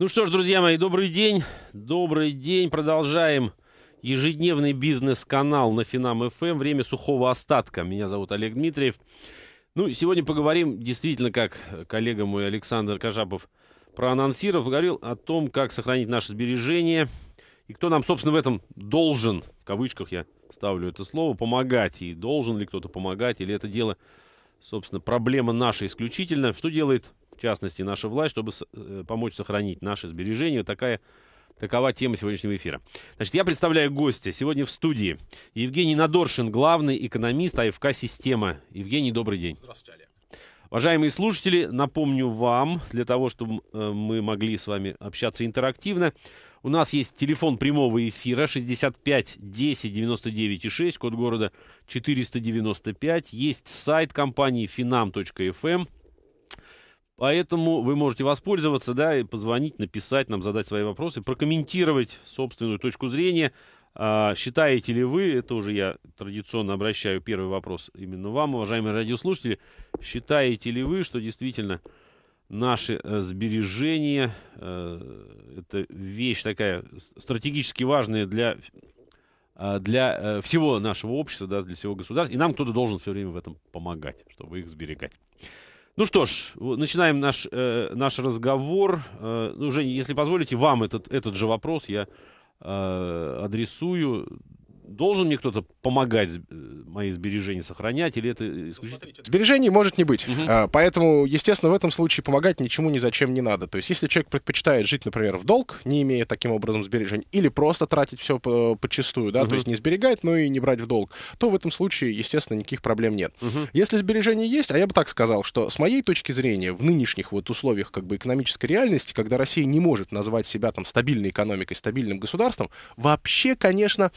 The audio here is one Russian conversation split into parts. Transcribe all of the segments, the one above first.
Ну что ж, друзья мои, добрый день. Добрый день. Продолжаем ежедневный бизнес-канал на Финам ФМ. Эм. Время сухого остатка. Меня зовут Олег Дмитриев. Ну, сегодня поговорим действительно, как коллега мой Александр Кожапов проанонсировал, говорил о том, как сохранить наши сбережения и кто нам, собственно, в этом должен, в кавычках я ставлю это слово, помогать. И должен ли кто-то помогать, или это дело, собственно, проблема наша исключительно. Что делает частности, наша власть, чтобы э, помочь сохранить наши сбережения. Такая Такова тема сегодняшнего эфира. Значит, я представляю гостя. Сегодня в студии Евгений Надоршин, главный экономист АФК «Система». Евгений, добрый день. Здравствуйте, Олег. Уважаемые слушатели, напомню вам, для того, чтобы э, мы могли с вами общаться интерактивно, у нас есть телефон прямого эфира 65 10 99 6, код города 495. Есть сайт компании finam.fm Поэтому вы можете воспользоваться, да, и позвонить, написать нам, задать свои вопросы, прокомментировать собственную точку зрения. А, считаете ли вы, это уже я традиционно обращаю первый вопрос именно вам, уважаемые радиослушатели, считаете ли вы, что действительно наши э, сбережения, э, это вещь такая стратегически важная для, а, для э, всего нашего общества, да, для всего государства, и нам кто-то должен все время в этом помогать, чтобы их сберегать. Ну что ж, начинаем наш, э, наш разговор. Э, ну, Женя, если позволите, вам этот, этот же вопрос я э, адресую должен мне кто-то помогать э, мои сбережения сохранять, или это исключительно... Ну, сбережений может не быть. Угу. поэтому, естественно, в этом случае помогать ничему ни зачем не надо. То есть, если человек предпочитает жить, например, в долг, не имея таким образом сбережений, или просто тратить все э, подчистую, да, угу. то есть не сберегать, но и не брать в долг, то в этом случае, естественно, никаких проблем нет. Угу. Если сбережения есть, а я бы так сказал, что с моей точки зрения, в нынешних вот условиях как бы экономической реальности, когда Россия не может назвать себя там стабильной экономикой, стабильным государством, вообще, конечно,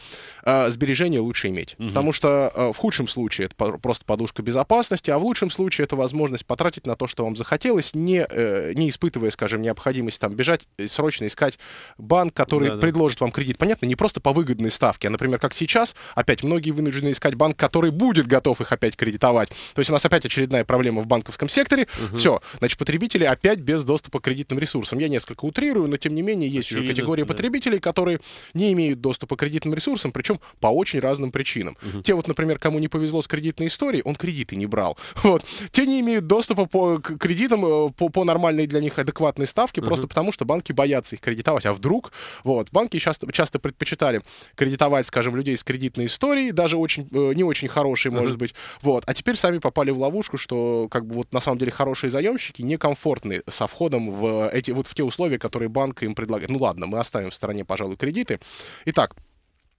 э, а, сбережения лучше иметь. Угу. Потому что э, в худшем случае это просто подушка безопасности, а в лучшем случае это возможность потратить на то, что вам захотелось, не, э, не испытывая, скажем, необходимость там бежать, э, срочно искать банк, который да, да. предложит вам кредит. Понятно, не просто по выгодной ставке, а, например, как сейчас, опять многие вынуждены искать банк, который будет готов их опять кредитовать. То есть у нас опять очередная проблема в банковском секторе. Угу. Все, значит, потребители опять без доступа к кредитным ресурсам. Я несколько утрирую, но тем не менее есть Очевидно, уже категория да. потребителей, которые не имеют доступа к кредитным ресурсам, причем по очень разным причинам. Угу. Те вот, например, кому не повезло с кредитной историей, он кредиты не брал. Вот. Те не имеют доступа по, к кредитам э, по, по нормальной для них адекватной ставке, угу. просто потому что банки боятся их кредитовать. А вдруг? Вот. Банки часто, часто предпочитали кредитовать, скажем, людей с кредитной историей, даже очень, э, не очень хорошие, угу. может быть. Вот. А теперь сами попали в ловушку, что как бы вот на самом деле хорошие заемщики некомфортны со входом в э, эти, вот в те условия, которые банк им предлагает. Ну ладно, мы оставим в стороне, пожалуй, кредиты. Итак,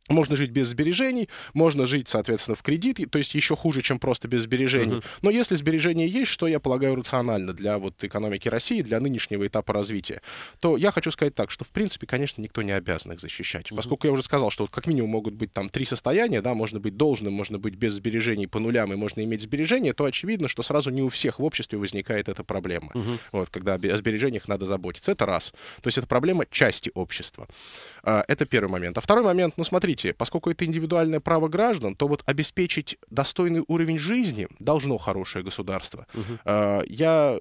можно жить без сбережений, можно жить, соответственно, в кредит, то есть еще хуже, чем просто без сбережений. Uh-huh. Но если сбережения есть, что я полагаю рационально для вот экономики России, для нынешнего этапа развития, то я хочу сказать так, что в принципе, конечно, никто не обязан их защищать, uh-huh. поскольку я уже сказал, что вот как минимум могут быть там три состояния, да, можно быть должным, можно быть без сбережений по нулям и можно иметь сбережения, то очевидно, что сразу не у всех в обществе возникает эта проблема. Uh-huh. Вот, когда о сбережениях надо заботиться, это раз. То есть это проблема части общества. А, это первый момент. А второй момент, ну смотрите смотрите, поскольку это индивидуальное право граждан, то вот обеспечить достойный уровень жизни должно хорошее государство. Угу. Я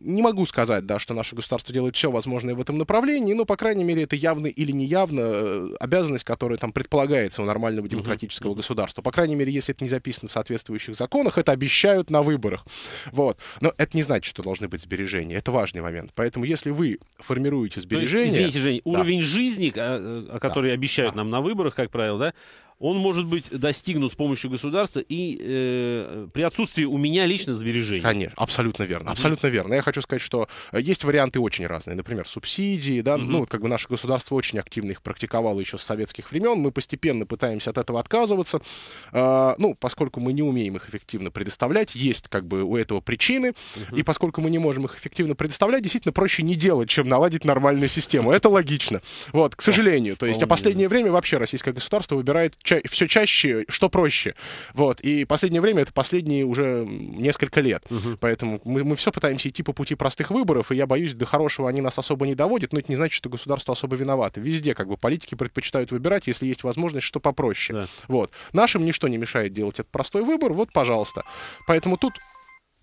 не могу сказать, да, что наше государство делает все возможное в этом направлении, но, по крайней мере, это явно или неявно э, обязанность, которая там предполагается у нормального демократического uh-huh. государства. По крайней мере, если это не записано в соответствующих законах, это обещают на выборах. Вот. Но это не значит, что должны быть сбережения. Это важный момент. Поэтому, если вы формируете сбережения... есть, извините, Жень, да. уровень жизни, а, э, о, о который да. обещают да. нам на выборах, как правило, да, он может быть достигнут с помощью государства и э, при отсутствии у меня лично сбережений. Конечно, абсолютно верно, mm-hmm. абсолютно верно. Я хочу сказать, что э, есть варианты очень разные, например, субсидии, да, mm-hmm. ну как бы наше государство очень активно их практиковало еще с советских времен, мы постепенно пытаемся от этого отказываться, э, ну поскольку мы не умеем их эффективно предоставлять, есть как бы у этого причины, mm-hmm. и поскольку мы не можем их эффективно предоставлять, действительно проще не делать, чем наладить нормальную систему, это логично. Вот, к сожалению, то есть, а последнее время вообще российское государство выбирает ча- все чаще, что проще. Вот. И последнее время это последние уже несколько лет. Угу. Поэтому мы, мы все пытаемся идти по пути простых выборов, и я боюсь, до хорошего они нас особо не доводят, но это не значит, что государство особо виновато. Везде как бы политики предпочитают выбирать, если есть возможность, что попроще. Да. Вот. Нашим ничто не мешает делать этот простой выбор, вот, пожалуйста. Поэтому тут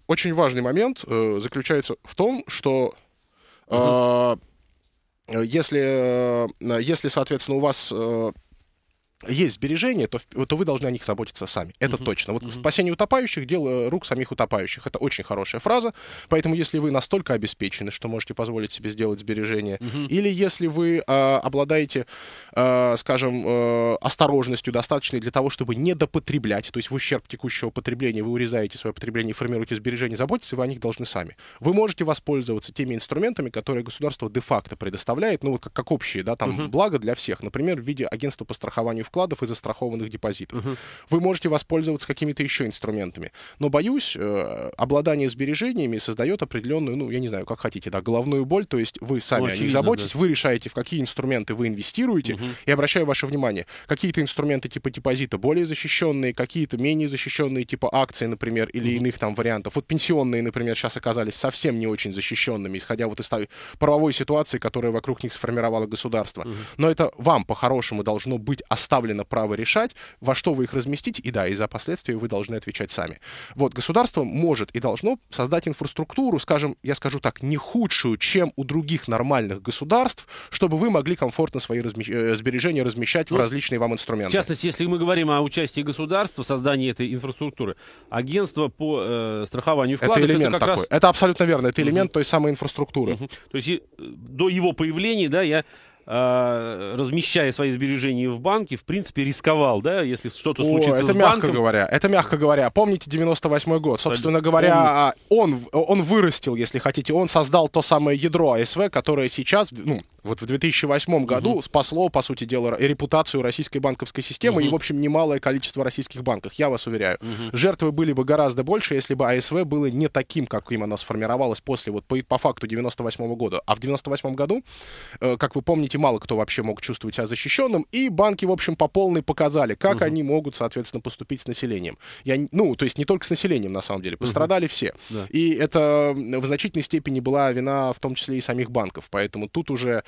очень важный момент э, заключается в том, что а, э, угу. если, э, если, соответственно, у вас... Э, есть сбережения, то, то вы должны о них заботиться сами. Это угу. точно. Вот угу. спасение утопающих — дело рук самих утопающих. Это очень хорошая фраза. Поэтому если вы настолько обеспечены, что можете позволить себе сделать сбережения, угу. или если вы э, обладаете, э, скажем, э, осторожностью достаточной для того, чтобы не допотреблять, то есть в ущерб текущего потребления вы урезаете свое потребление и формируете сбережения, заботиться вы о них должны сами. Вы можете воспользоваться теми инструментами, которые государство де-факто предоставляет, ну вот как, как общие, да, там угу. благо для всех, например, в виде агентства по страхованию в вкладов и застрахованных депозитов. Uh -huh. Вы можете воспользоваться какими-то еще инструментами. Но, боюсь, э, обладание сбережениями создает определенную, ну, я не знаю, как хотите, да, головную боль. То есть вы сами ну, очевидно, о них заботитесь, да. вы решаете, в какие инструменты вы инвестируете. Uh -huh. И обращаю ваше внимание, какие-то инструменты типа депозита более защищенные, какие-то менее защищенные, типа акции, например, или Uh -huh. иных там вариантов. Вот пенсионные, например, сейчас оказались совсем не очень защищенными, исходя вот из той правовой ситуации, которая вокруг них сформировала государство. Угу. Но это вам по-хорошему должно быть оставлено предоставлено право решать, во что вы их разместите, и да, и за последствия вы должны отвечать сами. Вот, государство может и должно создать инфраструктуру, скажем, я скажу так, не худшую, чем у других нормальных государств, чтобы вы могли комфортно свои размещ... Э, сбережения размещать ну, в различные вам инструменты. В частности, если мы говорим о участии государства в создании этой инфраструктуры, агентство по э, страхованию вкладов... Это элемент это как такой. Раз... Это абсолютно верно. Это элемент uh той самой инфраструктуры. uh То есть э, до его появления, да, я а, размещая свои сбережения в банке, в принципе, рисковал, да, если что-то случится это с мягко банком. говоря, это мягко говоря. Помните 98 год? Собственно говоря, а, он, он вырастил, если хотите, он создал то самое ядро АСВ, которое сейчас, ну, вот в 2008 году угу. спасло, по сути дела, репутацию российской банковской системы угу. и, в общем, немалое количество российских банков, я вас уверяю. Угу. Жертвы были бы гораздо больше, если бы АСВ было не таким, каким она сформировалась после, вот по, по факту 98 года. А в 98 году, э, как вы помните, сути, мало кто вообще мог чувствовать себя защищенным, и банки, в общем, по полной показали, как угу. они могут, соответственно, поступить с населением. Я, ну, то есть не только с населением, на самом деле, пострадали угу. все. Да. И это в значительной степени была вина в том числе и самих банков, поэтому тут уже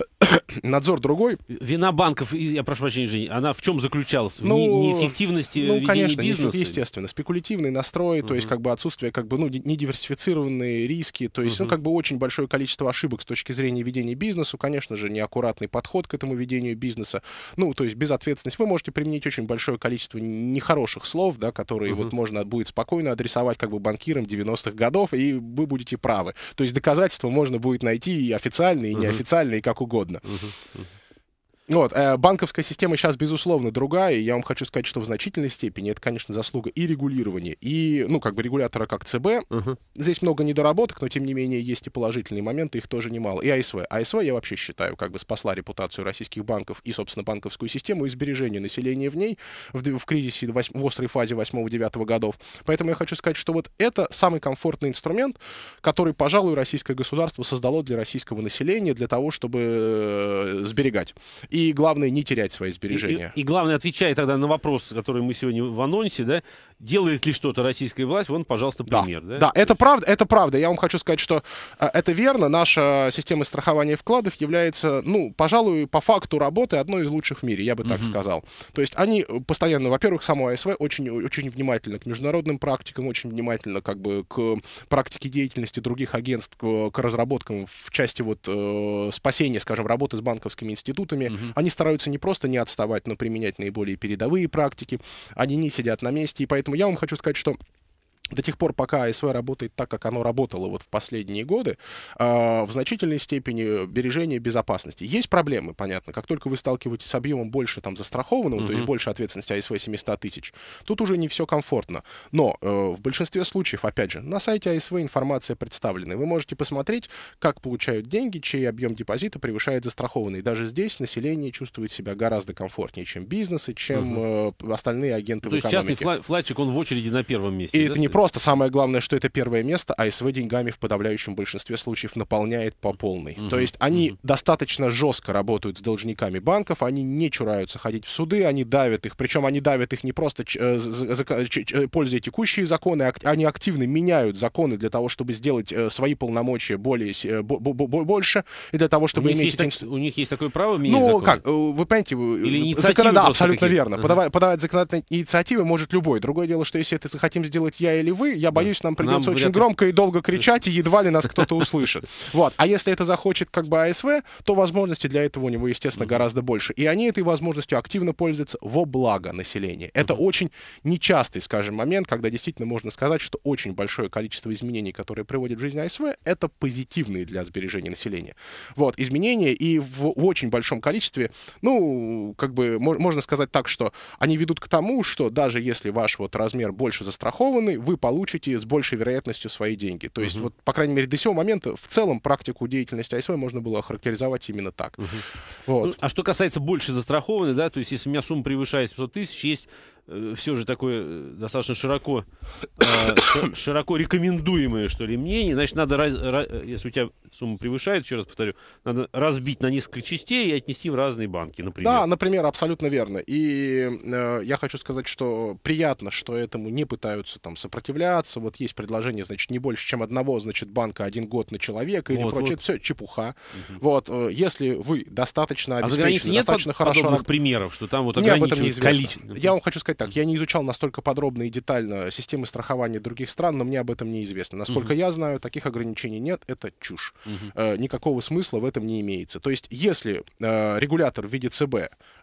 надзор другой. Вина банков, я прошу прощения, Женя, она в чем заключалась? В ну, не, неэффективности ну, конечно, бизнеса? естественно, спекулятивный настрой, угу. то есть как бы отсутствие как бы, ну, недиверсифицированные риски, то есть, угу. ну, как бы очень большое количество ошибок с точки зрения ведения бизнеса, конечно же, не неаккуратный подход к этому ведению бизнеса, ну, то есть безответственность, вы можете применить очень большое количество нехороших слов, да, которые угу. вот можно будет спокойно адресовать как бы банкирам 90-х годов, и вы будете правы. То есть доказательства можно будет найти и официальные, и угу. неофициальные, и как угодно. Угу. Вот, э, банковская система сейчас, безусловно, другая, и я вам хочу сказать, что в значительной степени это, конечно, заслуга и регулирования, и, ну, как бы регулятора как ЦБ. Uh-huh. Здесь много недоработок, но, тем не менее, есть и положительные моменты, их тоже немало. И АСВ. АСВ, я вообще считаю, как бы спасла репутацию российских банков и, собственно, банковскую систему, и сбережение населения в ней в, в кризисе, в, в острой фазе 8-9 годов. Поэтому я хочу сказать, что вот это самый комфортный инструмент, который, пожалуй, российское государство создало для российского населения, для того, чтобы э, сберегать. И главное, не терять свои сбережения. И, и, и главное, отвечая тогда на вопрос, который мы сегодня в анонсе, да, делает ли что-то российская власть, вон, пожалуйста, пример. Да, да? да это, правда, это правда. Я вам хочу сказать, что э, это верно. Наша система страхования вкладов является, ну, пожалуй, по факту работы одной из лучших в мире, я бы так угу. сказал. То есть они постоянно, во-первых, само АСВ очень, очень внимательно к международным практикам, очень внимательно как бы к практике деятельности других агентств, к, э, к разработкам в части вот э, спасения, скажем, работы с банковскими институтами. Угу. Угу. Они стараются не просто не отставать, но применять наиболее передовые практики. Они не сидят на месте. И поэтому я вам хочу сказать, что до тех пор, пока АСВ работает так, как оно работало вот в последние годы, а, в значительной степени бережение безопасности. Есть проблемы, понятно, как только вы сталкиваетесь с объемом больше там застрахованного, mm-hmm. то есть больше ответственности АСВ 700 тысяч, тут уже не все комфортно. Но э, в большинстве случаев, опять же, на сайте АСВ информация представлена. Вы можете посмотреть, как получают деньги, чей объем депозита превышает застрахованный. Даже здесь население чувствует себя гораздо комфортнее, чем бизнесы, чем mm-hmm. остальные агенты ну, в экономике. То есть частный фла- он в очереди на первом месте. И да, это не просто просто самое главное, что это первое место, а СВ деньгами в подавляющем большинстве случаев наполняет по полной. Mm-hmm. То есть они mm-hmm. достаточно жестко работают с должниками банков, они не чураются ходить в суды, они давят их, причем они давят их не просто ч- э, за- э, ч- пользуя текущие законы, а- они активно меняют законы для того, чтобы сделать э, свои полномочия более, э, бо- бо- больше, и для того, чтобы у иметь... Них эти... У них есть такое право ну, менять Ну, законы? как, э, вы понимаете, Или законод... да, абсолютно такие. верно. Uh-huh. Подавать, законодательные инициативы может любой. Другое дело, что если это захотим сделать я или вы, я боюсь, нам придется нам очень это... громко и долго кричать, и едва ли нас кто-то услышит. Вот. А если это захочет как бы АСВ, то возможности для этого у него, естественно, гораздо больше. И они этой возможностью активно пользуются во благо населения. Это очень нечастый, скажем, момент, когда действительно можно сказать, что очень большое количество изменений, которые приводит в жизнь АСВ, это позитивные для сбережения населения. Вот. Изменения и в, в очень большом количестве, ну, как бы можно сказать так, что они ведут к тому, что даже если ваш вот размер больше застрахованный, вы вы получите с большей вероятностью свои деньги. То есть, uh вот, по крайней мере, до сего момента в целом практику деятельности АСВ можно было охарактеризовать именно так. uh Вот. Ну, а что касается больше застрахованной, да, то есть, если у меня сумма превышает 500 тысяч, есть Э, все же такое э, достаточно широко, а, широко рекомендуемое, что ли, мнение. Значит, надо, раз, раз, если у тебя сумма превышает, еще раз повторю, надо разбить на несколько частей и отнести в разные банки, например. Да, например, абсолютно верно. И э, я хочу сказать, что приятно, что этому не пытаются там сопротивляться. Вот есть предложение, значит, не больше, чем одного, значит, банка один год на человека или вот, прочее. Вот. Все чепуха. Угу. Вот, э, если вы достаточно обеспечены, а за границей нет достаточно под, хорошо... примеров, что там вот ограничивают количество? Я вам хочу сказать, так, я не изучал настолько подробно и детально системы страхования других стран, но мне об этом неизвестно. Насколько uh-huh. я знаю, таких ограничений нет, это чушь. Uh-huh. Э, никакого смысла в этом не имеется. То есть, если э, регулятор в виде ЦБ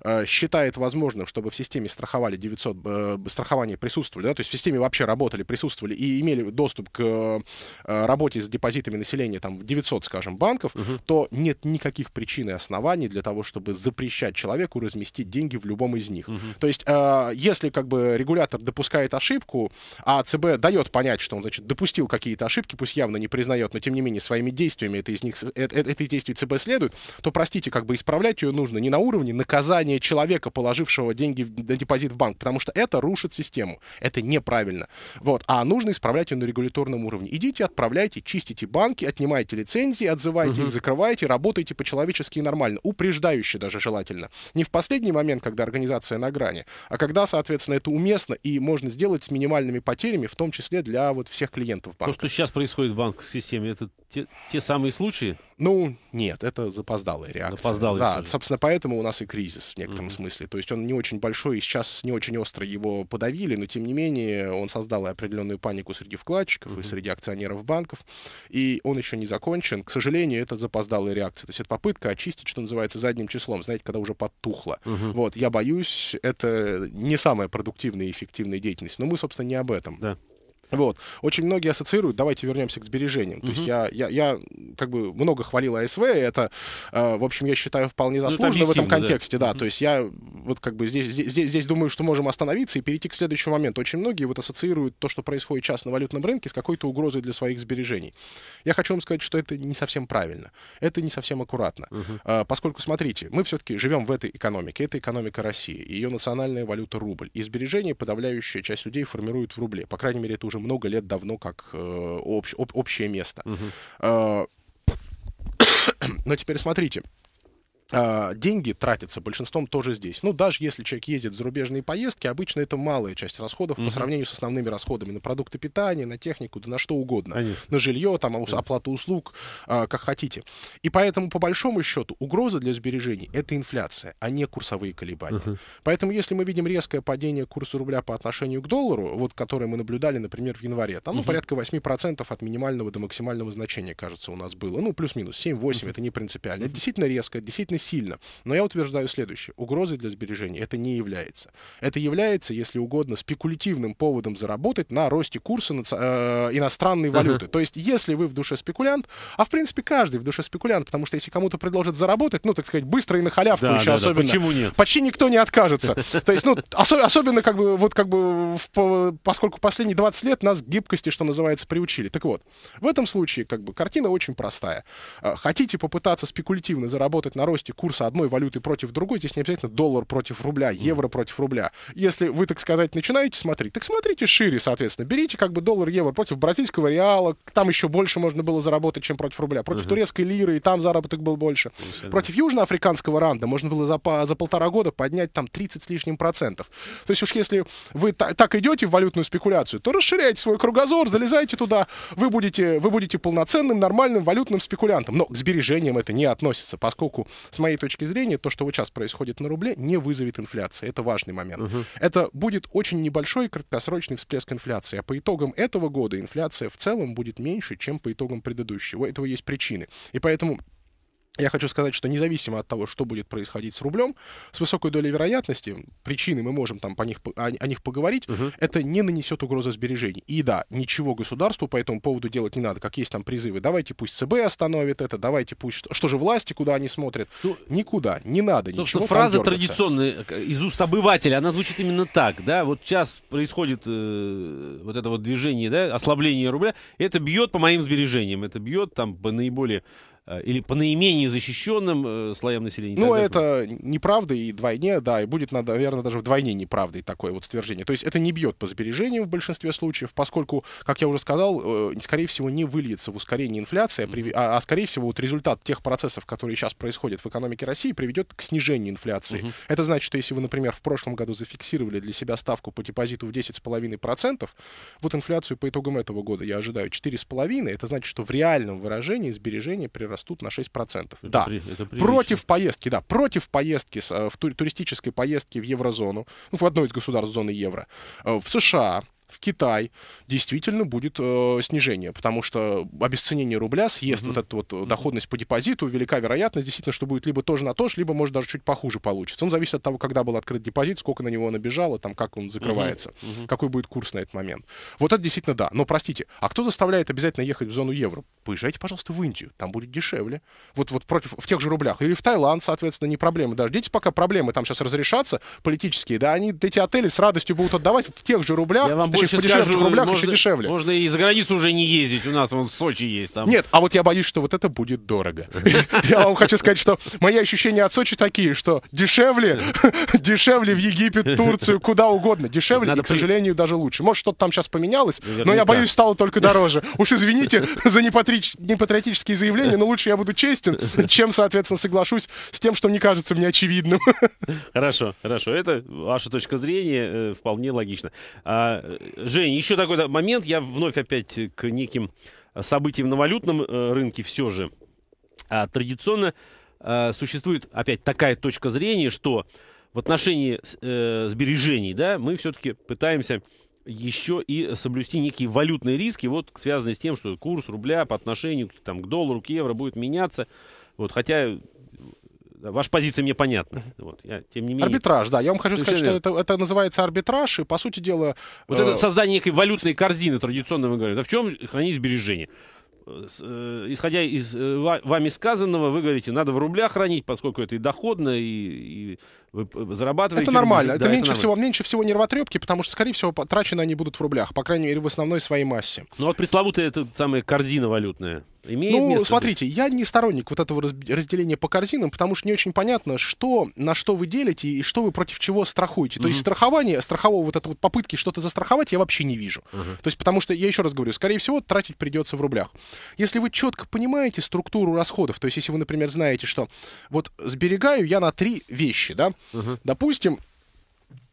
э, считает возможным, чтобы в системе страховали 900, э, страхования присутствовали, да, то есть в системе вообще работали, присутствовали и имели доступ к э, работе с депозитами населения там в 900, скажем, банков, uh-huh. то нет никаких причин и оснований для того, чтобы запрещать человеку разместить деньги в любом из них. Uh-huh. То есть, э, если если как бы регулятор допускает ошибку, а ЦБ дает понять, что он, значит, допустил какие-то ошибки, пусть явно не признает, но тем не менее своими действиями это из них, это, э, это из действий ЦБ следует, то, простите, как бы исправлять ее нужно не на уровне наказания человека, положившего деньги на депозит в банк, потому что это рушит систему. Это неправильно. Вот. А нужно исправлять ее на регуляторном уровне. Идите, отправляйте, чистите банки, отнимайте лицензии, отзывайте угу. их, закрывайте, работайте по-человечески и нормально. Упреждающе даже желательно. Не в последний момент, когда организация на грани, а когда, соответственно, соответственно, это уместно и можно сделать с минимальными потерями, в том числе для вот всех клиентов банка. То, что сейчас происходит в банковской системе, это те, те самые случаи? Ну, нет, это запоздалая реакция. Запоздалая. Да, уже. собственно, поэтому у нас и кризис в некотором mm-hmm. смысле. То есть он не очень большой, и сейчас не очень остро его подавили, но тем не менее он создал и определенную панику среди вкладчиков mm-hmm. и среди акционеров банков, и он еще не закончен. К сожалению, это запоздалая реакция. То есть это попытка очистить, что называется, задним числом, знаете, когда уже подтухло. Mm-hmm. Вот, я боюсь, это не самое самая продуктивная и эффективная деятельность. Но мы, собственно, не об этом. Да. Вот. Очень многие ассоциируют, давайте вернемся к сбережениям. Mm-hmm. То есть я, я, я как бы много хвалил АСВ, и это, э, в общем, я считаю, вполне ну, заслуженно ну, в этом контексте, да. да. Mm-hmm. То есть я вот как бы здесь, здесь, здесь думаю, что можем остановиться и перейти к следующему моменту. Очень многие вот ассоциируют то, что происходит сейчас на валютном рынке, с какой-то угрозой для своих сбережений. Я хочу вам сказать, что это не совсем правильно. Это не совсем аккуратно. Mm-hmm. Э, поскольку, смотрите, мы все-таки живем в этой экономике. Это экономика России. Ее национальная валюта рубль. И сбережения подавляющая часть людей формируют в рубле. По крайней мере, это уже уже много лет давно как э, общ, об, общее место. Угу. Но теперь смотрите. А, деньги тратятся большинством тоже здесь. Ну, даже если человек ездит в зарубежные поездки, обычно это малая часть расходов mm-hmm. по сравнению с основными расходами на продукты питания, на технику, да на что угодно. Конечно. На жилье, там, yeah. оплату услуг, а, как хотите. И поэтому, по большому счету, угроза для сбережений — это инфляция, а не курсовые колебания. Uh-huh. Поэтому, если мы видим резкое падение курса рубля по отношению к доллару, вот которое мы наблюдали, например, в январе, там, uh-huh. ну, порядка 8% от минимального до максимального значения, кажется, у нас было. Ну, плюс-минус 7-8, uh-huh. это не принципиально. Это действительно резко, действительно сильно. Но я утверждаю следующее. Угрозой для сбережений это не является. Это является, если угодно, спекулятивным поводом заработать на росте курса э, иностранной валюты. Uh-huh. То есть, если вы в душе спекулянт, а в принципе каждый в душе спекулянт, потому что если кому-то предложат заработать, ну, так сказать, быстро и на халявку да, еще да, особенно. Да, почему нет? Почти никто не откажется. То есть, ну, осо- особенно как бы, вот как бы, поскольку последние 20 лет нас гибкости, что называется, приучили. Так вот, в этом случае, как бы, картина очень простая. Э, хотите попытаться спекулятивно заработать на росте зависимости курса одной валюты против другой, здесь не обязательно доллар против рубля, евро против рубля. Если вы, так сказать, начинаете смотреть, так смотрите шире, соответственно. Берите как бы доллар, евро против бразильского реала, там еще больше можно было заработать, чем против рубля. Против uh-huh. турецкой лиры, и там заработок был больше. Абсолютно. Против южноафриканского ранда можно было за, за полтора года поднять там 30 с лишним процентов. То есть уж если вы та- так идете в валютную спекуляцию, то расширяйте свой кругозор, залезайте туда, вы будете, вы будете полноценным, нормальным валютным спекулянтом. Но к сбережениям это не относится, поскольку с моей точки зрения, то, что вот сейчас происходит на рубле, не вызовет инфляции. Это важный момент. Угу. Это будет очень небольшой краткосрочный всплеск инфляции. А по итогам этого года инфляция в целом будет меньше, чем по итогам предыдущего. У этого есть причины. И поэтому я хочу сказать, что независимо от того, что будет происходить с рублем, с высокой долей вероятности, причины мы можем там по них, о, о них поговорить, угу. это не нанесет угрозы сбережений. И да, ничего государству по этому поводу делать не надо, как есть там призывы. Давайте пусть ЦБ остановит это, давайте пусть... Что, что же власти, куда они смотрят? Ну, Никуда, не надо ничего фраза традиционная э, из уст обывателя, она звучит именно так, да? Вот сейчас происходит э, вот это вот движение, да, ослабление рубля, это бьет по моим сбережениям, это бьет там по наиболее Э, или по наименее защищенным э, слоям населения. Ну, это неправда и двойне, да, и будет, наверное, даже вдвойне неправдой такое вот утверждение. То есть это не бьет по сбережениям в большинстве случаев, поскольку, как я уже сказал, э, скорее всего, не выльется в ускорение инфляции, mm-hmm. а, а скорее всего, вот результат тех процессов, которые сейчас происходят в экономике России, приведет к снижению инфляции. Mm-hmm. Это значит, что если вы, например, в прошлом году зафиксировали для себя ставку по депозиту в 10,5%, вот инфляцию по итогам этого года я ожидаю 4,5%, это значит, что в реальном выражении сбережения прирастут растут на 6%. Это да, это против поездки, да, против поездки, э, в туристической поездки в еврозону, ну, в одно из государств зоны евро, э, в США в Китай действительно будет э, снижение, потому что обесценение рубля съест mm-hmm. вот эту вот mm-hmm. доходность по депозиту, велика вероятность действительно, что будет либо тоже на то же, либо может даже чуть похуже получится. Он ну, зависит от того, когда был открыт депозит, сколько на него набежало, там как он закрывается, mm-hmm. Mm-hmm. какой будет курс на этот момент. Вот это действительно да. Но простите, а кто заставляет обязательно ехать в зону евро? Поезжайте, пожалуйста, в Индию, там будет дешевле. Вот, вот против в тех же рублях. Или в Таиланд, соответственно, не проблема. Дождитесь, пока проблемы там сейчас разрешатся политические, да, они эти отели с радостью будут отдавать в тех же рублях. Я вам больше дешевле, скажу, в рублях можно, еще дешевле. Можно и за границу уже не ездить, у нас вон в Сочи есть там. Нет, а вот я боюсь, что вот это будет дорого. Я вам хочу сказать, что мои ощущения от Сочи такие, что дешевле, дешевле в Египет, Турцию, куда угодно. Дешевле и, к сожалению, даже лучше. Может, что-то там сейчас поменялось, но я боюсь, стало только дороже. Уж извините за непатриотические заявления, но лучше я буду честен, чем, соответственно, соглашусь с тем, что мне кажется мне очевидным. Хорошо, хорошо. Это ваша точка зрения э, вполне логично. А, Жень, еще такой момент. Я вновь опять к неким событиям на валютном э, рынке все же. А, традиционно а, существует опять такая точка зрения, что в отношении э, сбережений да, мы все-таки пытаемся еще и соблюсти некие валютные риски, вот связанные с тем, что курс рубля по отношению там, к доллару, к евро будет меняться. Вот, хотя ваша позиция мне понятна. Вот, я, тем не менее... Арбитраж, да. Я вам хочу Совершенно сказать, что это, это называется арбитраж, и, по сути дела... Вот э... это создание некой валютной корзины, традиционно вы говорите. Да в чем хранить сбережения? Э, э, исходя из э, вами сказанного, вы говорите, надо в рублях хранить, поскольку это и доходно, и, и вы зарабатываете. Это нормально. Рубли. Да, это, это меньше нормально. всего, меньше всего нервотрепки, потому что, скорее всего, потрачены они будут в рублях, по крайней мере, в основной своей массе. Ну вот а пресловутая эта самая корзина валютная. Имеет ну, место смотрите, быть? я не сторонник вот этого разделения по корзинам, потому что не очень понятно, что, на что вы делите и что вы против чего страхуете. Mm-hmm. То есть страхование, страхового вот это вот попытки что-то застраховать я вообще не вижу. Mm-hmm. То есть потому что, я еще раз говорю, скорее всего, тратить придется в рублях. Если вы четко понимаете структуру расходов, то есть если вы, например, знаете, что вот сберегаю я на три вещи, да, mm-hmm. допустим,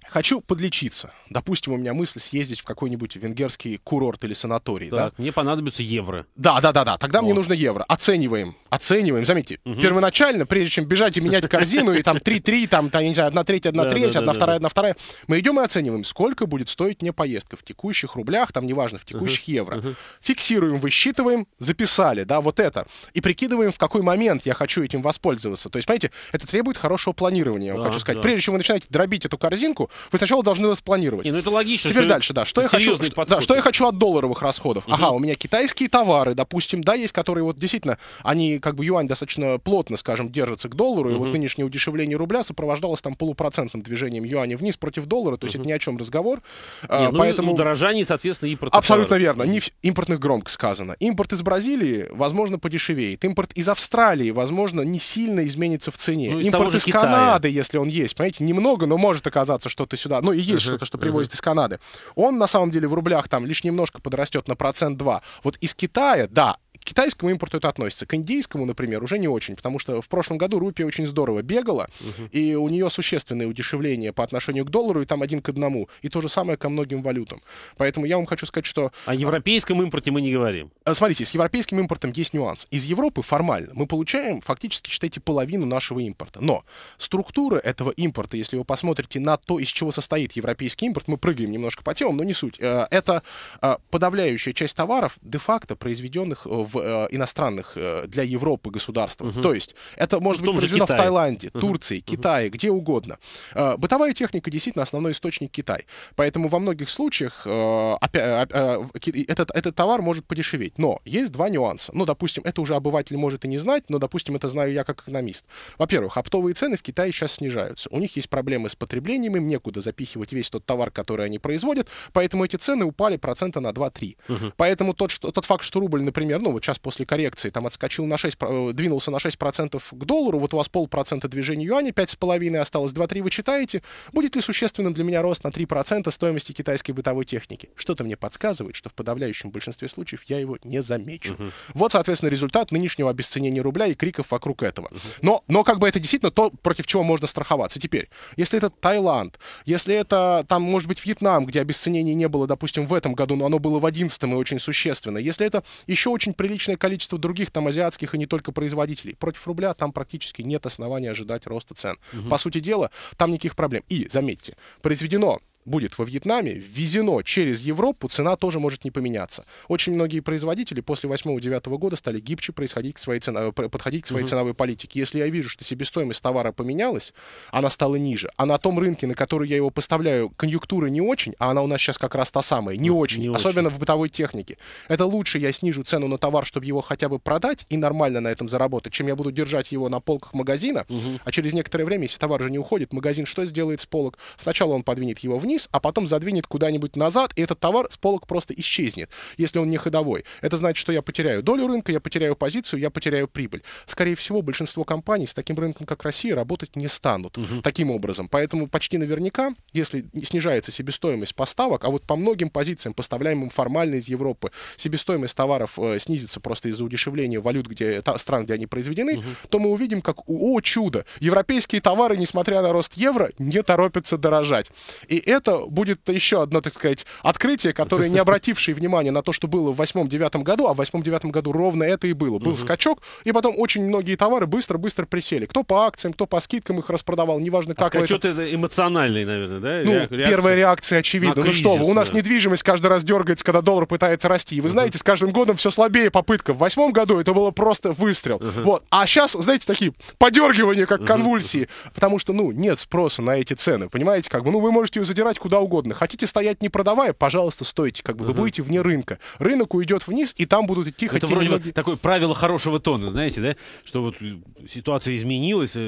Хочу подлечиться. Допустим, у меня мысль съездить в какой-нибудь венгерский курорт или санаторий. Так, да? мне понадобятся евро. Да, да, да, да. Тогда вот. мне нужно евро. Оцениваем. Оцениваем. Заметьте, угу. первоначально, прежде чем бежать и менять корзину, и там 3-3, там, я не знаю, 1 треть, 1 треть, 1 вторая, 1 вторая, мы идем и оцениваем, сколько будет стоить мне поездка в текущих рублях, там, неважно, в текущих евро. Фиксируем, высчитываем, записали, да, вот это. И прикидываем, в какой момент я хочу этим воспользоваться. То есть, понимаете, это требует хорошего планирования, я хочу сказать. Прежде чем вы начинаете дробить эту корзинку, вы сначала должны распланировать. Не, ну это логично. Теперь дальше, да. Что я, хочу, подход, да, что я хочу от долларовых расходов? Угу. Ага, у меня китайские товары, допустим, да, есть, которые вот действительно, они как бы юань достаточно плотно, скажем, держатся к доллару, угу. и вот нынешнее удешевление рубля сопровождалось там полупроцентным движением юаня вниз против доллара, то есть угу. это ни о чем разговор. Не, а, ну, поэтому... ну, соответственно, импорт. Абсолютно товаров. верно. Не в... Импортных громко сказано. Импорт из Бразилии, возможно, подешевеет. Импорт из Австралии, возможно, не сильно изменится в цене. Ну, из Импорт из Китая. Канады, если он есть, понимаете, немного, но может оказаться, что что-то сюда, ну и есть uh-huh, что-то, что uh-huh. из Канады. Он на самом деле в рублях там лишь немножко подрастет на процент 2. Вот из Китая, да, китайскому импорту это относится. К индийскому, например, уже не очень, потому что в прошлом году рупия очень здорово бегала, угу. и у нее существенное удешевление по отношению к доллару, и там один к одному. И то же самое ко многим валютам. Поэтому я вам хочу сказать, что... О европейском импорте мы не говорим. А, смотрите, с европейским импортом есть нюанс. Из Европы формально мы получаем фактически, считайте, половину нашего импорта. Но структура этого импорта, если вы посмотрите на то, из чего состоит европейский импорт, мы прыгаем немножко по темам, но не суть. Э, это э, подавляющая часть товаров, де-факто произведенных э, в Э, иностранных э, для Европы государствах. Угу. То есть это может в ну, быть произведено в Таиланде, угу. Турции, Китае, угу. где угодно. Э, бытовая техника действительно основной источник Китай. Поэтому во многих случаях этот, этот товар может подешеветь. Но есть два нюанса. Ну, допустим, это уже обыватель может и не знать, но, допустим, это знаю я как экономист. Во-первых, оптовые цены в Китае сейчас снижаются. У них есть проблемы с потреблением, им некуда запихивать весь тот товар, который они производят, поэтому эти цены упали процента на 2-3. Угу. Поэтому тот, что, тот факт, что рубль, например, ну вот час после коррекции, там отскочил на 6, э, двинулся на 6% к доллару, вот у вас полпроцента движения юаня, 5,5 осталось, 2-3 вы читаете, будет ли существенным для меня рост на 3% стоимости китайской бытовой техники? Что-то мне подсказывает, что в подавляющем большинстве случаев я его не замечу. Угу. Вот, соответственно, результат нынешнего обесценения рубля и криков вокруг этого. Угу. Но, но как бы это действительно то, против чего можно страховаться. Теперь, если это Таиланд, если это, там, может быть, Вьетнам, где обесценения не было, допустим, в этом году, но оно было в 2011 и очень существенно, если это еще очень приличное приличное количество других там азиатских и не только производителей. Против рубля там практически нет оснований ожидать роста цен. Угу. По сути дела, там никаких проблем. И, заметьте, произведено будет во Вьетнаме ввезено через Европу, цена тоже может не поменяться. Очень многие производители после 8-9 года стали гибче происходить к своей цена, подходить к своей угу. ценовой политике. Если я вижу, что себестоимость товара поменялась, она стала ниже, а на том рынке, на который я его поставляю, конъюнктура не очень, а она у нас сейчас как раз та самая, не, не очень, не особенно в бытовой технике. Это лучше я снижу цену на товар, чтобы его хотя бы продать и нормально на этом заработать, чем я буду держать его на полках магазина, угу. а через некоторое время, если товар же не уходит, магазин что сделает с полок? Сначала он подвинет его вниз, вниз, а потом задвинет куда-нибудь назад, и этот товар с полок просто исчезнет, если он не ходовой. Это значит, что я потеряю долю рынка, я потеряю позицию, я потеряю прибыль. Скорее всего, большинство компаний с таким рынком, как Россия, работать не станут угу. таким образом. Поэтому почти наверняка, если снижается себестоимость поставок, а вот по многим позициям, поставляемым формально из Европы, себестоимость товаров э, снизится просто из-за удешевления валют где, та, стран, где они произведены, угу. то мы увидим, как, о чудо, европейские товары, несмотря на рост евро, не торопятся дорожать. И это это будет еще одно, так сказать, открытие, которое не обратившие внимание на то, что было в 8-9 году, а в 8-9 году ровно это и было. Был скачок, и потом очень многие товары быстро-быстро присели. Кто по акциям, кто по скидкам их распродавал, неважно а как. А скачок это... это эмоциональный, наверное, да? Ну, первая реакция очевидна. Ну что у нас недвижимость каждый раз дергается, когда доллар пытается расти. И вы знаете, с каждым годом все слабее попытка. В восьмом году это было просто выстрел. Вот. А сейчас, знаете, такие подергивания, как конвульсии. Потому что, ну, нет спроса на эти цены. Понимаете, как бы, ну, вы можете ее задержать забирать куда угодно. Хотите стоять не продавая, пожалуйста, стойте. Как бы угу. вы будете вне рынка. Рынок уйдет вниз, и там будут идти Это вроде бы такое правило хорошего тона, знаете, да? Что вот э, ситуация изменилась, э,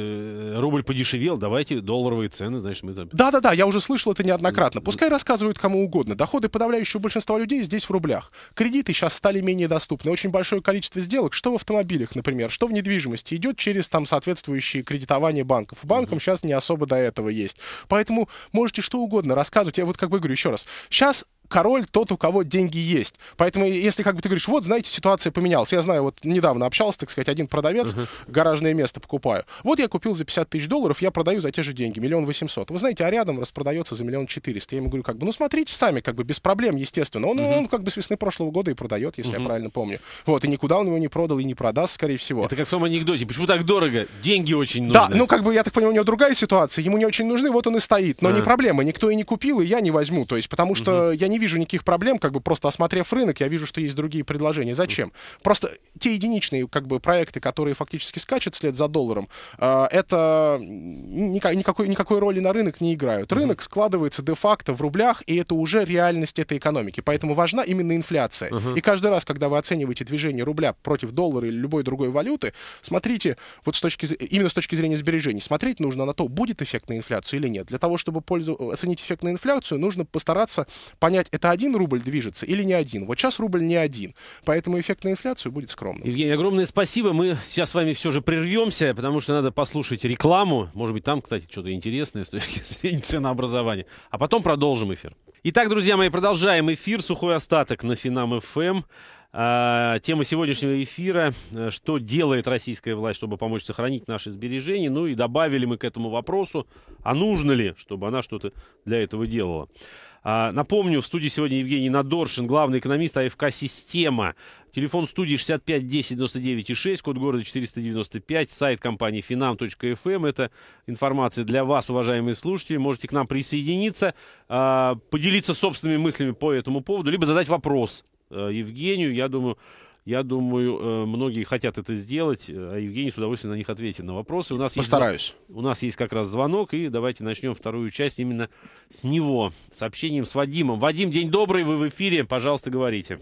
э, рубль подешевел, давайте долларовые цены, значит, мы Да-да-да, я уже слышал это неоднократно. Пускай рассказывают кому угодно. Доходы подавляющего большинства людей здесь в рублях. Кредиты сейчас стали менее доступны. Очень большое количество сделок, что в автомобилях, например, что в недвижимости, идет через там соответствующие кредитование банков. Банкам угу. сейчас не особо до этого есть. Поэтому можете что угодно трудно рассказывать. Я вот как бы говорю еще раз. Сейчас король тот, у кого деньги есть. Поэтому, если как бы ты говоришь, вот, знаете, ситуация поменялась. Я знаю, вот недавно общался, так сказать, один продавец, uh-huh. гаражное место покупаю. Вот я купил за 50 тысяч долларов, я продаю за те же деньги, миллион восемьсот. Вы знаете, а рядом распродается за миллион четыреста. Я ему говорю, как бы, ну смотрите сами, как бы без проблем, естественно. Он, uh-huh. он как бы с весны прошлого года и продает, если uh-huh. я правильно помню. Вот, и никуда он его не продал и не продаст, скорее всего. Это как в том анекдоте, почему так дорого? Деньги очень нужны. Да, ну как бы, я так понимаю, у него другая ситуация, ему не очень нужны, вот он и стоит. Но uh-huh. не проблема, никто и не купил, и я не возьму. То есть, потому что uh-huh. я не вижу никаких проблем, как бы просто осмотрев рынок, я вижу, что есть другие предложения. Зачем? Просто те единичные как бы проекты, которые фактически скачут вслед за долларом, э, это никакой, никакой роли на рынок не играют. Рынок складывается де-факто в рублях, и это уже реальность этой экономики. Поэтому важна именно инфляция. Uh-huh. И каждый раз, когда вы оцениваете движение рубля против доллара или любой другой валюты, смотрите, вот с точки, именно с точки зрения сбережений, смотреть нужно на то, будет эффект на инфляцию или нет. Для того, чтобы пользу, оценить эффект на инфляцию, нужно постараться понять, понять, это один рубль движется или не один. Вот сейчас рубль не один, поэтому эффект на инфляцию будет скромным. Евгений, огромное спасибо. Мы сейчас с вами все же прервемся, потому что надо послушать рекламу. Может быть, там, кстати, что-то интересное с точки зрения ценообразования. А потом продолжим эфир. Итак, друзья мои, продолжаем эфир. Сухой остаток на Финам ФМ. А, тема сегодняшнего эфира э, – что делает российская власть, чтобы помочь сохранить наши сбережения. Ну и добавили мы к этому вопросу, а нужно ли, чтобы она что-то для этого делала. А, напомню, в студии сегодня Евгений Надоршин, главный экономист АФК «Система». Телефон студии 65 10 99 6, код города 495, сайт компании finam.fm. Эм». Это информация для вас, уважаемые слушатели. Можете к нам присоединиться, а, поделиться собственными мыслями по этому поводу, либо задать вопрос э, Евгению. Я думаю, я думаю, э, многие хотят это сделать, э, а Евгений с удовольствием на них ответит на вопросы. У нас Постараюсь. Есть, у нас есть как раз звонок, и давайте начнем вторую часть именно с него, с общением с Вадимом. Вадим, день добрый, вы в эфире, пожалуйста, говорите.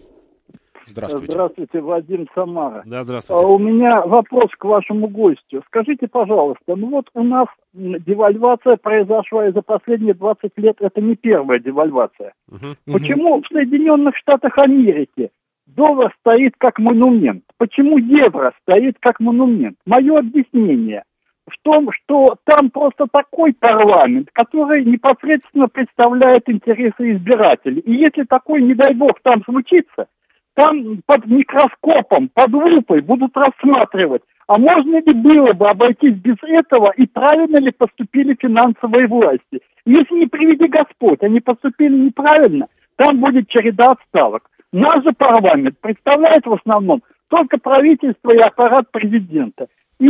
Здравствуйте. Здравствуйте, Вадим Самара. Да, здравствуйте. А у меня вопрос к вашему гостю. Скажите, пожалуйста, ну вот у нас девальвация произошла и за последние 20 лет это не первая девальвация. Угу. Почему угу. в Соединенных Штатах Америки Доллар стоит как монумент. Почему евро стоит как монумент? Мое объяснение в том, что там просто такой парламент, который непосредственно представляет интересы избирателей. И если такой, не дай бог, там случится, там под микроскопом, под лупой будут рассматривать, а можно ли было бы обойтись без этого и правильно ли поступили финансовые власти. Если не приведи Господь, они поступили неправильно, там будет череда отставок. Нас же парламент представляет в основном только правительство и аппарат президента. И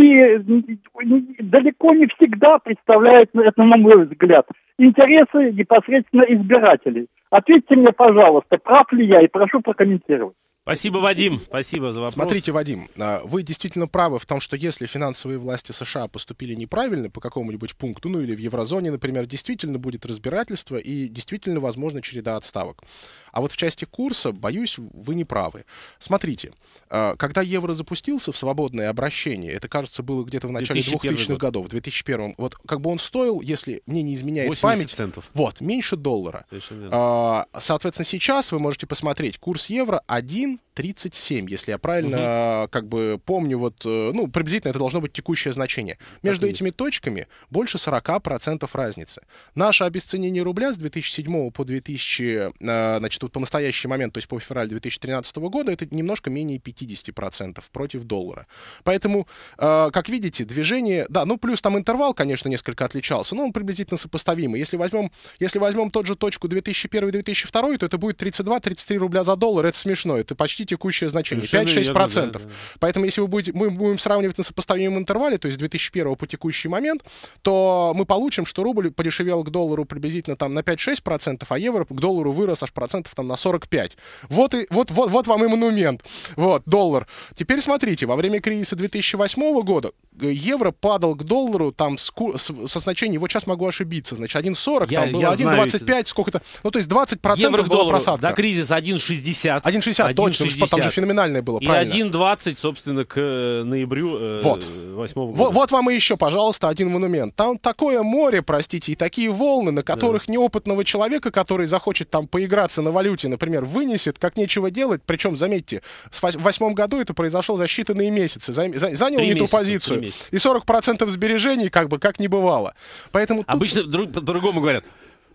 далеко не всегда представляет, это на мой взгляд, интересы непосредственно избирателей. Ответьте мне, пожалуйста, прав ли я и прошу прокомментировать. Спасибо, Вадим. Спасибо за вопрос. Смотрите, Вадим, а, вы действительно правы в том, что если финансовые власти США поступили неправильно по какому-нибудь пункту, ну или в еврозоне, например, действительно будет разбирательство и действительно возможно, череда отставок. А вот в части курса, боюсь, вы не правы. Смотрите, э, когда евро запустился в свободное обращение, это, кажется, было где-то в начале 2000-х год. годов, в 2001 м вот как бы он стоил, если мне не изменяет память, центов. вот, меньше доллара. А, соответственно, сейчас вы можете посмотреть, курс евро 1,37, если я правильно угу. как бы помню, вот, э, ну, приблизительно это должно быть текущее значение. Между так этими есть. точками больше 40% разницы. Наше обесценение рубля с 2007 по 2000, значит, по настоящий момент, то есть по февраль 2013 года, это немножко менее 50% против доллара. Поэтому, э, как видите, движение, да, ну плюс там интервал, конечно, несколько отличался, но он приблизительно сопоставимый. Если возьмем, если возьмем тот же точку 2001-2002, то это будет 32-33 рубля за доллар, это смешно, это почти текущее значение, 5-6%. Да, да. Поэтому если вы будете, мы будем сравнивать на сопоставимом интервале, то есть 2001 по текущий момент, то мы получим, что рубль подешевел к доллару приблизительно там на 5-6%, а евро к доллару вырос аж процентов там на 45. Вот, и, вот, вот, вот вам и монумент. Вот, доллар. Теперь смотрите, во время кризиса 2008 года евро падал к доллару там со значением, вот сейчас могу ошибиться, значит, 1,40, там было 1,25, сколько-то, ну, то есть 20% евро было доллару, просадка. До кризиса 1,60. 1,60, точно, 60. там же феноменальное было, И правильно. 1,20, собственно, к э, ноябрю э, вот. 8 года. Вот, вам и еще, пожалуйста, один монумент. Там такое море, простите, и такие волны, на которых неопытного человека, который захочет там поиграться на валюте, например, вынесет, как нечего делать, причем, заметьте, в восьмом году это произошло за считанные месяцы, занял три не ту позицию есть. И 40% сбережений, как бы, как не бывало. Поэтому тут... Обычно друг, по-другому говорят.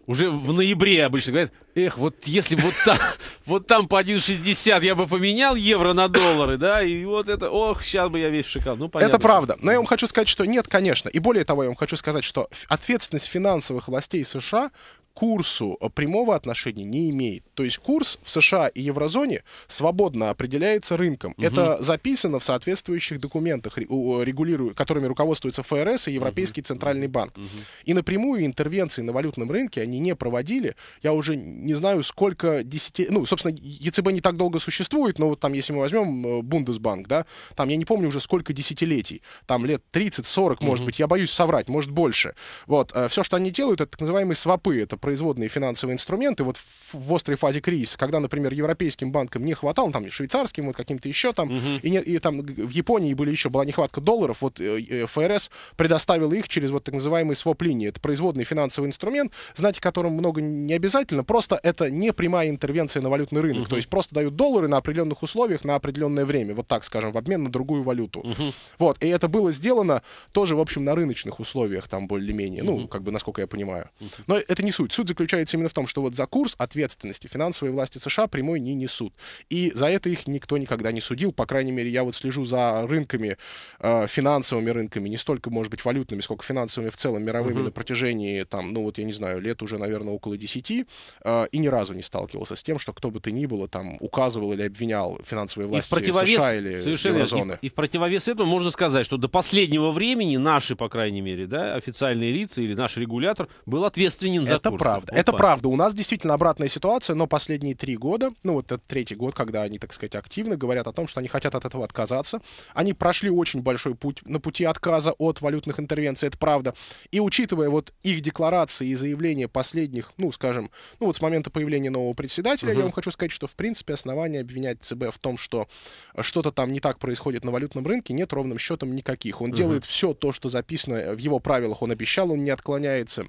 Уже в ноябре обычно говорят, эх, вот если вот там, вот там по 1,60 я бы поменял евро на доллары, да, и вот это, ох, сейчас бы я весь шикал. Ну, понятно. Это правда. Но я вам хочу сказать, что нет, конечно. И более того, я вам хочу сказать, что ответственность финансовых властей США курсу э, прямого отношения не имеет. То есть курс в США и еврозоне свободно определяется рынком. Угу. Это записано в соответствующих документах, регулирую, которыми руководствуются ФРС и Европейский угу. центральный банк. Угу. И напрямую интервенции на валютном рынке они не проводили. Я уже не знаю, сколько десяти... Ну, собственно, ЕЦБ не так долго существует, но вот там, если мы возьмем э, Бундесбанк, да, там я не помню уже сколько десятилетий, там лет 30-40, угу. может быть, я боюсь соврать, может больше. Вот, э, все, что они делают, это так называемые свопы, это производные финансовые инструменты, вот в, в острой фазе кризиса, когда, например, европейским банкам не хватало, там, швейцарским, вот каким-то еще там, угу. и, не, и там в Японии были еще, была нехватка долларов, вот э, э, ФРС предоставила их через вот так называемые своп-линии. Это производный финансовый инструмент, знать о котором много не обязательно, просто это не прямая интервенция на валютный рынок, угу. то есть просто дают доллары на определенных условиях на определенное время, вот так скажем, в обмен на другую валюту. Угу. Вот, и это было сделано тоже, в общем, на рыночных условиях там более-менее, угу. ну, как бы, насколько я понимаю. Но это не суть суть. Суть заключается именно в том, что вот за курс ответственности финансовые власти США прямой не несут. И за это их никто никогда не судил. По крайней мере, я вот слежу за рынками, э, финансовыми рынками, не столько, может быть, валютными, сколько финансовыми в целом, мировыми угу. на протяжении, там, ну вот, я не знаю, лет уже, наверное, около 10, э, и ни разу не сталкивался с тем, что кто бы ты ни было, там, указывал или обвинял финансовые власти и противовес, США или совершенно зоны. И, и в противовес этому можно сказать, что до последнего времени наши, по крайней мере, да, официальные лица или наш регулятор был ответственен за это курс правда. Это правда. У нас действительно обратная ситуация, но последние три года, ну вот это третий год, когда они, так сказать, активно говорят о том, что они хотят от этого отказаться. Они прошли очень большой путь на пути отказа от валютных интервенций, это правда. И учитывая вот их декларации и заявления последних, ну, скажем, ну вот с момента появления нового председателя, угу. я вам хочу сказать, что в принципе основания обвинять ЦБ в том, что э, что-то там не так происходит на валютном рынке, нет ровным счетом никаких. Он угу. делает все то, что записано в его правилах, он обещал, он не отклоняется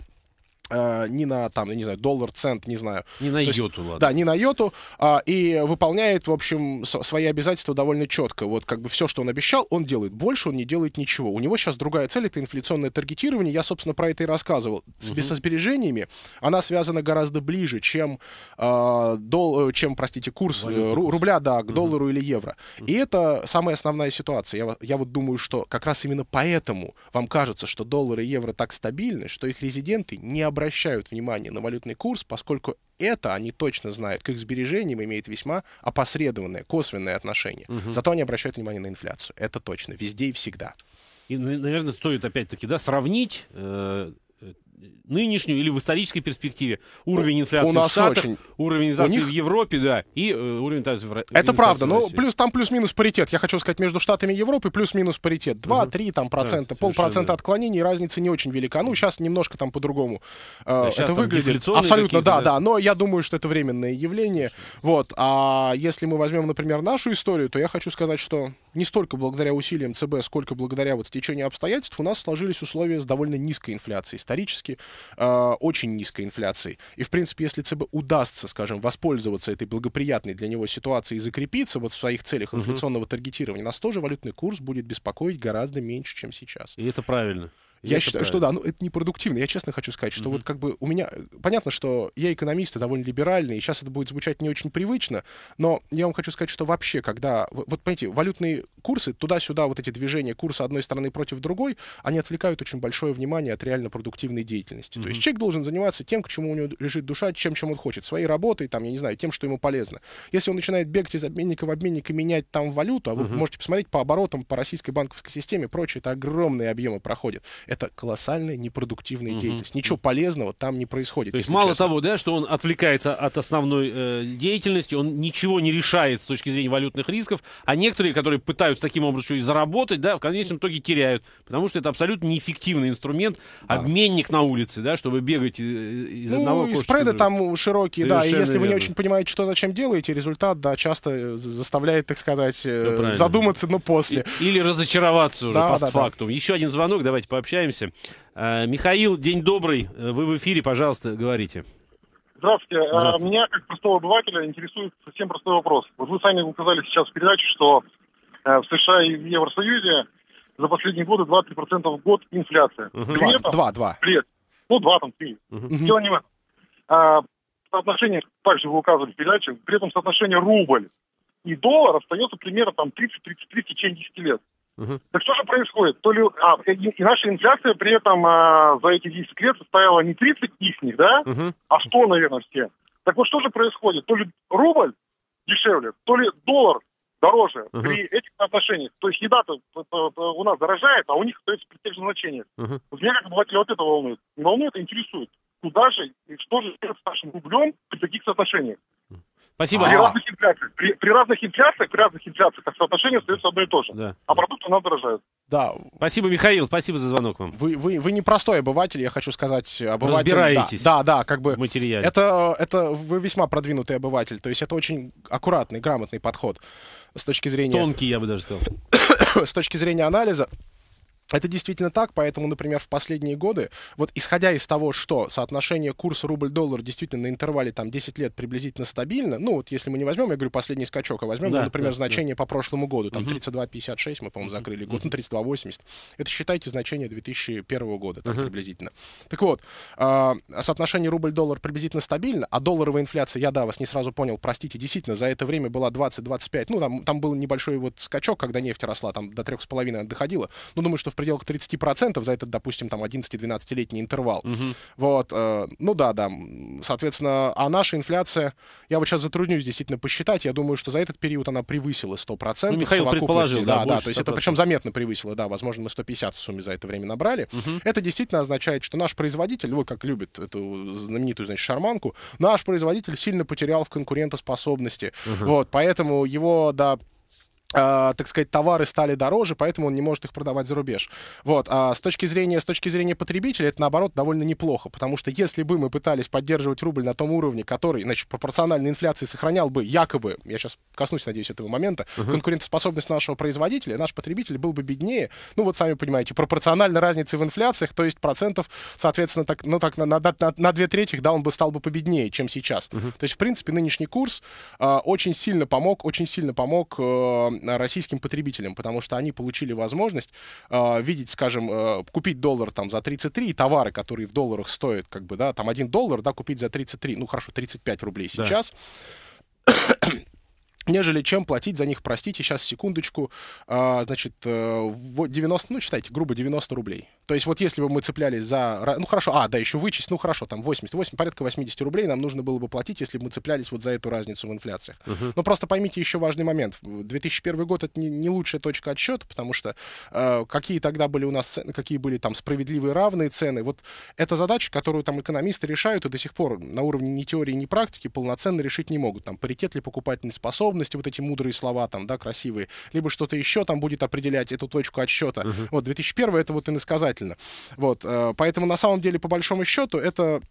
э, ни на, там, я не знаю, доллар, цент, не знаю. Не на То йоту, есть, ладно. Да, не на йоту. Э, и выполняет, в общем, свои обязательства довольно четко. Вот как бы все, что он обещал, он делает. Больше он не делает ничего. У него сейчас другая цель — это инфляционное таргетирование. Я, собственно, про это и рассказывал. С, угу. Со сбережениями она связана гораздо ближе, чем, а, э, дол, чем простите, курс э, Валюта, ру, рубля, да, к угу. доллару или евро. Угу. И это самая основная ситуация. Я, я вот думаю, что как раз именно поэтому вам кажется, что доллары и евро так стабильны, что их резиденты не обращаются обращают внимание на валютный курс, поскольку это они точно знают, к их сбережениям имеет весьма опосредованное, косвенное отношение. Угу. Зато они обращают внимание на инфляцию. Это точно, везде и всегда. И, ну, наверное, стоит опять-таки да, сравнить э, нынешнюю или в исторической перспективе уровень ну, инфляции у нас в Штатах, очень... уровень инфляции них... в Европе, да, и э, уровень инфляции в России. Это правда, но плюс, там плюс-минус паритет, я хочу сказать, между Штатами и Европой плюс-минус паритет. 2-3 там процента, да, полпроцента да. отклонений, разницы не очень велика. Ну, сейчас немножко там по-другому э, да, это выглядит. Абсолютно, да, да, да, но я думаю, что это временное явление. Вот, а если мы возьмем, например, нашу историю, то я хочу сказать, что не столько благодаря усилиям ЦБ, сколько благодаря вот стечению обстоятельств у нас сложились условия с довольно низкой инфляцией исторически риски э, а, очень низкой инфляции. И, в принципе, если ЦБ удастся, скажем, воспользоваться этой благоприятной для него ситуацией и закрепиться вот в своих целях инфляционного угу. таргетирования, нас тоже валютный курс будет беспокоить гораздо меньше, чем сейчас. И это правильно. Я считаю, правильно. что да, ну это непродуктивно. Я честно хочу сказать, что угу. вот как бы у меня... Э, понятно, что я экономист и довольно либеральный, и сейчас это будет звучать не очень привычно, но я вам хочу сказать, что вообще, когда... Вот, понимаете, валютные курсы, туда-сюда вот эти движения курса одной стороны против другой, они отвлекают очень большое внимание от реально продуктивной деятельности. Угу. То есть человек должен заниматься тем, к чему у него лежит душа, чем, чем он хочет. Своей работой, там, я не знаю, тем, что ему полезно. Если он начинает бегать из обменника в обменник и менять там валюту, а вы угу. можете посмотреть по оборотам, по российской банковской системе, прочее, это огромные объемы проходят это колоссальная непродуктивная mm-hmm. деятельность. Ничего полезного там не происходит. То есть мало честно. того, да, что он отвлекается от основной э, деятельности, он ничего не решает с точки зрения валютных рисков, а некоторые, которые пытаются таким образом и заработать, да, в конечном итоге теряют, потому что это абсолютно неэффективный инструмент, да. обменник на улице, да, чтобы бегать из ну, одного кошелька. спреды там широкие, да, и если верно. вы не очень понимаете, что зачем делаете, результат, да, часто э, заставляет, так сказать, э, задуматься, но после. И, или разочароваться уже да, постфактум. Да, да. Еще один звонок, давайте пообщаемся прощаемся. Э, Михаил, день добрый. Э, вы в эфире, пожалуйста, говорите. Здравствуйте. Э, Здравствуйте. Меня, как простого обывателя, интересует совсем простой вопрос. Вот вы сами указали сейчас в передаче, что в США и в Евросоюзе за последние годы 20% в год инфляция. Угу. два этом, 2, ну, два там, 3. Угу. Дело не в этом. А, соотношение, также вы указывали в передаче, при этом соотношение рубль и доллар остается примерно там 30-33 в течение 10 лет. Угу. Так что же происходит? То ли, а, и, и наша инфляция при этом а, за эти 10 лет составила не 30 их, да, угу. а 100, наверное, все. Так вот что же происходит? То ли рубль дешевле, то ли доллар дороже угу. при этих отношениях. То есть еда-то э, э, э, у нас дорожает, а у них остается при тех же значениях. Угу. меня как обывателя вот это волнует. Не волнует, а интересует. Куда же и что же с нашим рублем при таких соотношениях? Спасибо. При разных, инфляциях, при, при разных инфляциях, при разных инфляциях, так соотношение остается одно и то же. Да. А продукты у нас дорожают. Да. Спасибо, Михаил, спасибо за звонок вам. Вы, вы, вы не простой обыватель, я хочу сказать. Обыватель, Разбираетесь. Да, да, да как бы... В материале. Это, это вы весьма продвинутый обыватель, то есть это очень аккуратный, грамотный подход с точки зрения... Тонкий, я бы даже сказал. с точки зрения анализа. Это действительно так, поэтому, например, в последние годы, вот исходя из того, что соотношение курс рубль-доллар действительно на интервале там 10 лет приблизительно стабильно, ну вот если мы не возьмем, я говорю, последний скачок, а возьмем, да, ну, например, да, значение да. по прошлому году, там угу. 32,56 мы, по-моему, закрыли год, ну 32,80, это считайте значение 2001 года там, угу. приблизительно. Так вот, э, соотношение рубль-доллар приблизительно стабильно, а долларовая инфляция, я, да, вас не сразу понял, простите, действительно, за это время была 20-25, ну там, там был небольшой вот скачок, когда нефть росла, там до 3,5 доходила, Ну думаю, что в пределах 30% за этот, допустим, там 11-12-летний интервал. Угу. Вот, э, ну да, да, соответственно, а наша инфляция, я вот сейчас затруднюсь действительно посчитать, я думаю, что за этот период она превысила 100%. Ну, Михаил предположил, да, да, да, то есть 100%. это причем заметно превысило, да, возможно, мы 150 в сумме за это время набрали. Угу. Это действительно означает, что наш производитель, вот как любит эту знаменитую, значит, шарманку, наш производитель сильно потерял в конкурентоспособности. Угу. Вот, поэтому его, да, Uh, так сказать, товары стали дороже, поэтому он не может их продавать за рубеж. Вот. А с точки зрения, с точки зрения потребителя это, наоборот, довольно неплохо, потому что если бы мы пытались поддерживать рубль на том уровне, который, значит, пропорционально инфляции сохранял бы якобы, я сейчас коснусь, надеюсь, этого момента, Uh -huh. конкурентоспособность нашего производителя, наш потребитель был бы беднее, ну вот сами понимаете, пропорционально разницы в инфляциях, то есть процентов, соответственно, так, ну, так на, на, на, на две трети, да, он бы стал бы победнее, чем сейчас. Uh -huh. То есть, в принципе, нынешний курс э, очень сильно помог, очень сильно помог э, российским потребителям, потому что они получили возможность э, видеть, скажем, э, купить доллар там за 33 и товары, которые в долларах стоят, как бы, да, там один доллар, да, купить за 33, ну хорошо, 35 рублей сейчас. Да нежели чем платить за них, простите, сейчас секундочку, а, значит, 90, э, ну, считайте, грубо 90 рублей. То есть вот если бы мы цеплялись за... Ну, хорошо, а, да, еще вычесть, ну, хорошо, там 88, порядка 80 рублей нам нужно было бы платить, если бы мы цеплялись вот за эту разницу в инфляциях. Uh-huh. Но просто поймите еще важный момент. 2001 год — это не, не лучшая точка отсчета, потому что э, какие тогда были у нас цены, какие были там справедливые равные цены. Вот эта задача, которую там экономисты решают и до сих пор на уровне ни теории, ни практики полноценно решить не могут. Там паритет ли покупательной способности, способности, вот эти мудрые слова там, да, красивые, либо что-то еще там будет определять эту точку отсчета. Uh-huh. Вот, 2001 это вот иносказательно. Вот, э, поэтому на самом деле, по большому счету, это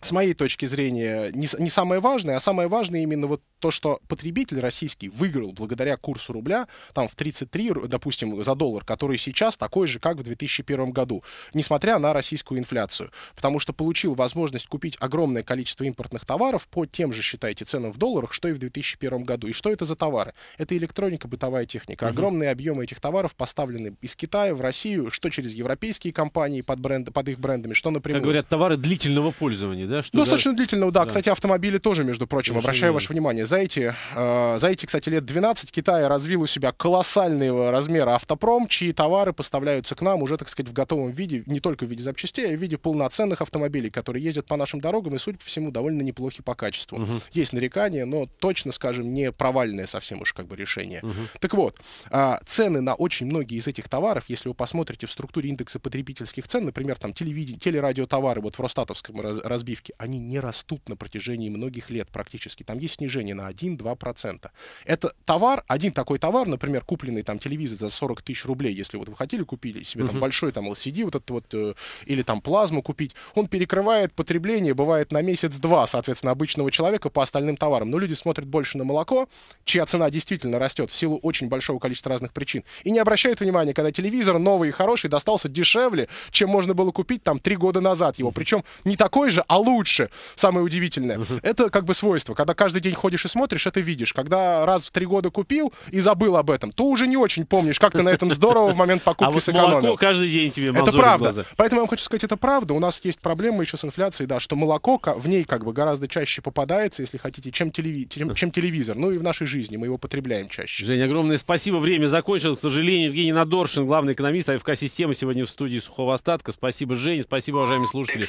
с моей точки зрения, не, не самое важное, а самое важное именно вот то, что потребитель российский выиграл благодаря курсу рубля, там в 33, допустим, за доллар, который сейчас такой же, как в 2001 году, несмотря на российскую инфляцию. Потому что получил возможность купить огромное количество импортных товаров по тем же, считайте, ценам в долларах, что и в 2001 году. И что это за товары? Это электроника, бытовая техника. Угу. Огромные объемы этих товаров поставлены из Китая в Россию, что через европейские компании под, бренд, под их брендами, что например Как говорят, товары длительного пользования. Германии, да? Что ну, Достаточно даже... длительного, да. да. Кстати, автомобили тоже, между прочим, Совершенно обращаю ваше внимание. За эти, э, за эти, кстати, лет 12 Китай развил у себя колоссальные размеры автопром, чьи товары поставляются к нам уже, так сказать, в готовом виде, не только в виде запчастей, а в виде полноценных автомобилей, которые ездят по нашим дорогам и, судя по всему, довольно неплохи по качеству. Угу. Есть нарекания, но точно, скажем, не провальное совсем уж как бы решение. Угу. Так вот, э, цены на очень многие из этих товаров, если вы посмотрите в структуре индекса потребительских цен, например, там телевидение, телерадиотовары, вот в Ростатовском раз, разбили разбивки, они не растут на протяжении многих лет практически. Там есть снижение на 1-2%. Это товар, один такой товар, например, купленный там телевизор за 40 тысяч рублей, если вот вы хотели, купили себе uh-huh. там большой там LCD вот этот вот, э, или там плазму купить, он перекрывает потребление, бывает на месяц-два, соответственно, обычного человека по остальным товарам. Но люди смотрят больше на молоко, чья цена действительно растет в силу очень большого количества разных причин. И не обращают внимания, когда телевизор новый и хороший достался дешевле, чем можно было купить там три года назад его. Причем не такой же, а лучше. Самое удивительное. Это как бы свойство. Когда каждый день ходишь и смотришь, это видишь. Когда раз в три года купил и забыл об этом, то уже не очень помнишь, как ты на этом здорово в момент покупки а сэкономил. каждый день тебе Это правда. Поэтому я вам хочу сказать, это правда. У нас есть проблема еще с инфляцией, да, что молоко в ней как бы гораздо чаще попадается, если хотите, чем, телеви... чем, чем телевизор. Ну и в нашей жизни мы его потребляем чаще. Женя, огромное спасибо. Время закончилось. К сожалению, Евгений Надоршин, главный экономист АФК-системы, сегодня в студии Сухого Остатка. Спасибо, Женя. Спасибо, уважаемые слушатели.